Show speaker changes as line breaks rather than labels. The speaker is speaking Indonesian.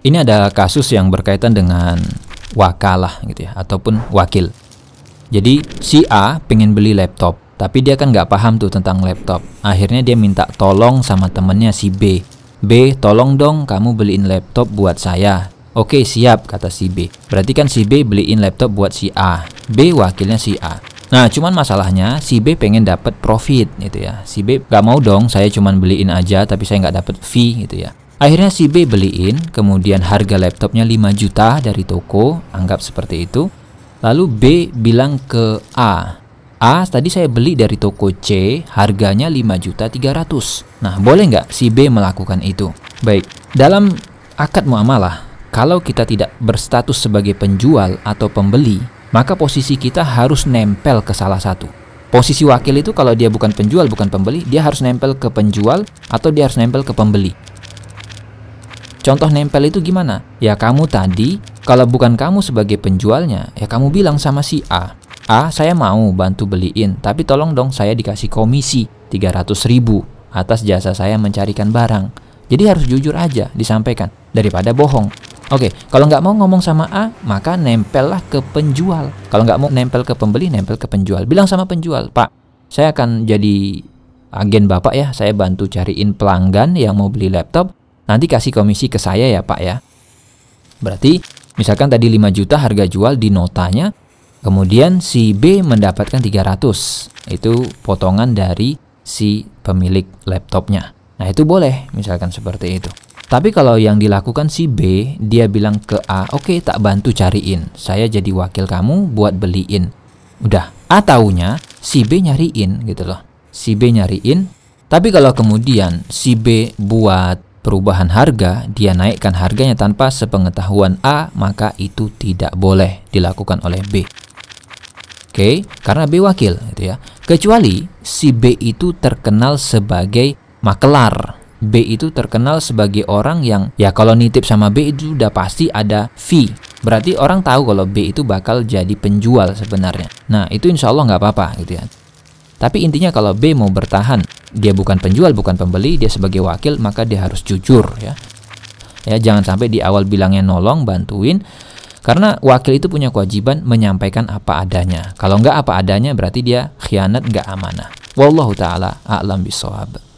Ini ada kasus yang berkaitan dengan wakalah gitu ya, ataupun wakil. Jadi si A pengen beli laptop, tapi dia kan nggak paham tuh tentang laptop. Akhirnya dia minta tolong sama temennya si B. B, tolong dong kamu beliin laptop buat saya. Oke siap, kata si B. Berarti kan si B beliin laptop buat si A. B wakilnya si A. Nah, cuman masalahnya si B pengen dapat profit gitu ya. Si B nggak mau dong, saya cuman beliin aja tapi saya nggak dapat fee gitu ya. Akhirnya si B beliin, kemudian harga laptopnya 5 juta dari toko, anggap seperti itu. Lalu B bilang ke A, A tadi saya beli dari toko C, harganya 5 juta 300. Nah, boleh nggak si B melakukan itu? Baik, dalam akad muamalah, kalau kita tidak berstatus sebagai penjual atau pembeli, maka posisi kita harus nempel ke salah satu. Posisi wakil itu kalau dia bukan penjual, bukan pembeli, dia harus nempel ke penjual atau dia harus nempel ke pembeli. Contoh nempel itu gimana? Ya kamu tadi, kalau bukan kamu sebagai penjualnya, ya kamu bilang sama si A, A saya mau bantu beliin, tapi tolong dong saya dikasih komisi 300 ribu atas jasa saya mencarikan barang. Jadi harus jujur aja disampaikan, daripada bohong. Oke, kalau nggak mau ngomong sama A, maka nempellah ke penjual. Kalau nggak mau nempel ke pembeli, nempel ke penjual. Bilang sama penjual, Pak, saya akan jadi agen bapak ya, saya bantu cariin pelanggan yang mau beli laptop, nanti kasih komisi ke saya ya Pak ya. Berarti misalkan tadi 5 juta harga jual di notanya, kemudian si B mendapatkan 300. Itu potongan dari si pemilik laptopnya. Nah itu boleh misalkan seperti itu. Tapi kalau yang dilakukan si B, dia bilang ke A, oke okay, tak bantu cariin, saya jadi wakil kamu buat beliin. Udah, A taunya si B nyariin gitu loh. Si B nyariin, tapi kalau kemudian si B buat perubahan harga, dia naikkan harganya tanpa sepengetahuan A, maka itu tidak boleh dilakukan oleh B. Oke, okay? karena B wakil gitu ya. Kecuali si B itu terkenal sebagai makelar. B itu terkenal sebagai orang yang ya kalau nitip sama B itu udah pasti ada fee. Berarti orang tahu kalau B itu bakal jadi penjual sebenarnya. Nah itu insya Allah nggak apa-apa gitu ya. Tapi intinya kalau B mau bertahan, dia bukan penjual, bukan pembeli, dia sebagai wakil, maka dia harus jujur ya. Ya, jangan sampai di awal bilangnya nolong, bantuin, karena wakil itu punya kewajiban menyampaikan apa adanya. Kalau nggak apa adanya berarti dia khianat nggak amanah. Wallahu taala a'lam bisawab.